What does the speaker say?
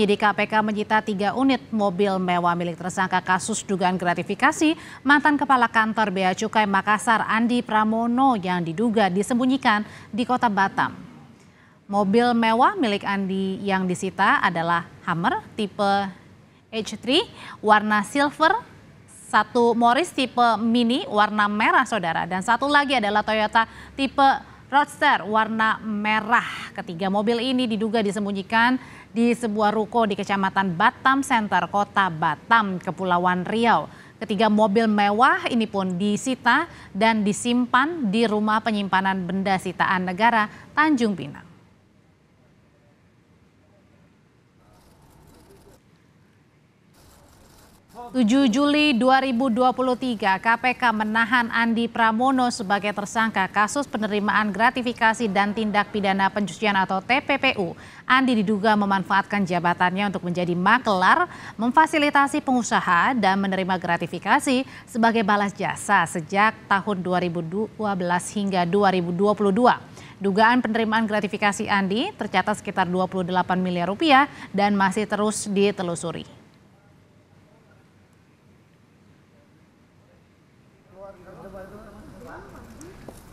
Penyidik KPK menyita tiga unit mobil mewah milik tersangka kasus dugaan gratifikasi mantan Kepala Kantor Bea Cukai Makassar Andi Pramono yang diduga disembunyikan di kota Batam. Mobil mewah milik Andi yang disita adalah Hammer tipe H3 warna silver, satu Morris tipe mini warna merah saudara dan satu lagi adalah Toyota tipe Roadster warna merah. Ketiga mobil ini diduga disembunyikan di sebuah ruko di Kecamatan Batam Center, Kota Batam, Kepulauan Riau. Ketiga mobil mewah ini pun disita dan disimpan di rumah penyimpanan benda sitaan negara Tanjung Pinang. 7 Juli 2023, KPK menahan Andi Pramono sebagai tersangka kasus penerimaan gratifikasi dan tindak pidana pencucian atau TPPU. Andi diduga memanfaatkan jabatannya untuk menjadi makelar, memfasilitasi pengusaha, dan menerima gratifikasi sebagai balas jasa sejak tahun 2012 hingga 2022. Dugaan penerimaan gratifikasi Andi tercatat sekitar 28 miliar rupiah dan masih terus ditelusuri. keluar Jawa itu